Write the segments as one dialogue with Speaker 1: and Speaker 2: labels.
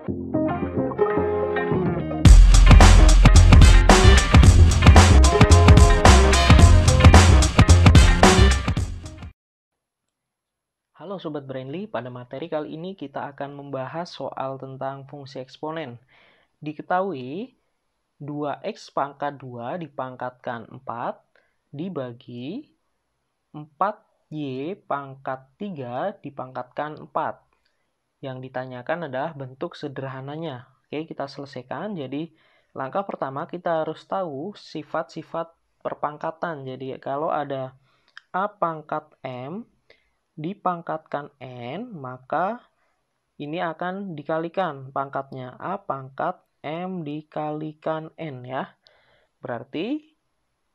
Speaker 1: Halo Sobat Brainly. pada materi kali ini kita akan membahas soal tentang fungsi eksponen. Diketahui 2x pangkat 2 dipangkatkan 4 dibagi 4y pangkat 3 dipangkatkan 4 yang ditanyakan adalah bentuk sederhananya. Oke, kita selesaikan. Jadi, langkah pertama kita harus tahu sifat-sifat perpangkatan. Jadi, kalau ada A pangkat M dipangkatkan N, maka ini akan dikalikan pangkatnya. A pangkat M dikalikan N ya. Berarti,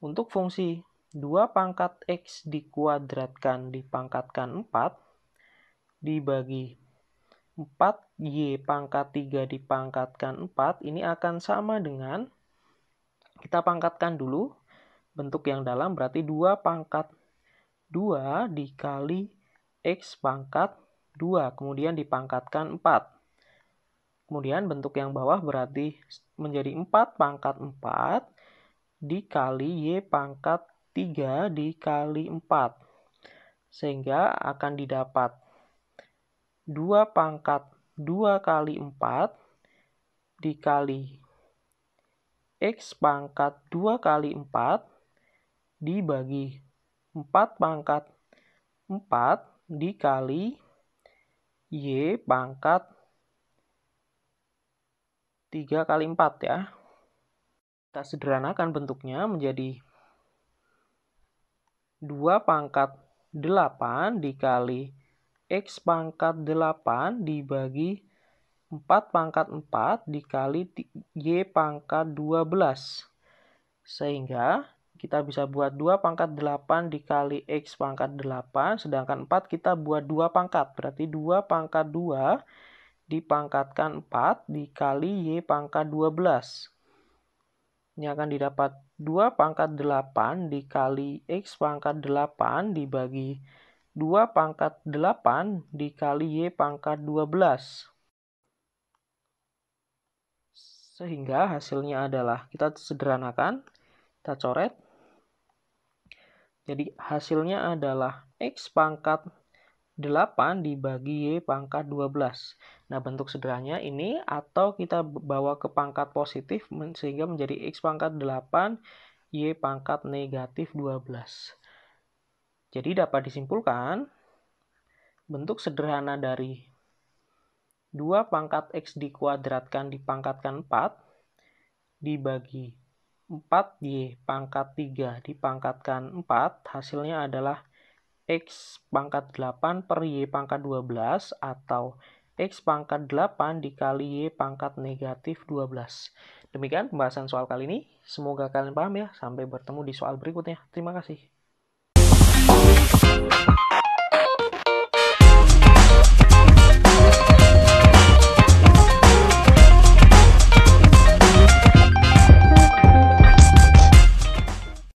Speaker 1: untuk fungsi 2 pangkat X dikuadratkan dipangkatkan 4 dibagi 4Y pangkat 3 dipangkatkan 4 ini akan sama dengan kita pangkatkan dulu bentuk yang dalam berarti 2 pangkat 2 dikali X pangkat 2 kemudian dipangkatkan 4 kemudian bentuk yang bawah berarti menjadi 4 pangkat 4 dikali Y pangkat 3 dikali 4 sehingga akan didapat 2 pangkat 2 kali 4 dikali X pangkat 2 kali 4 dibagi 4 pangkat 4 dikali Y pangkat 3 kali 4 ya. Kita sederhanakan bentuknya menjadi 2 pangkat 8 dikali X pangkat 8 dibagi 4 pangkat 4 dikali Y pangkat 12. Sehingga kita bisa buat 2 pangkat 8 dikali X pangkat 8, sedangkan 4 kita buat 2 pangkat. Berarti 2 pangkat 2 dipangkatkan 4 dikali Y pangkat 12. Ini akan didapat 2 pangkat 8 dikali X pangkat 8 dibagi 2 pangkat 8 dikali Y pangkat 12. Sehingga hasilnya adalah, kita sederhanakan, kita coret. Jadi hasilnya adalah X pangkat 8 dibagi Y pangkat 12. Nah, bentuk sederhananya ini atau kita bawa ke pangkat positif sehingga menjadi X pangkat 8, Y pangkat negatif 12. Jadi dapat disimpulkan bentuk sederhana dari 2 pangkat x dikuadratkan dipangkatkan 4 dibagi 4y pangkat 3 dipangkatkan 4 hasilnya adalah x pangkat 8 per y pangkat 12 atau X pangkat 8 dikali Y pangkat negatif 12. Demikian pembahasan soal kali ini. Semoga kalian paham ya. Sampai bertemu di soal berikutnya. Terima kasih.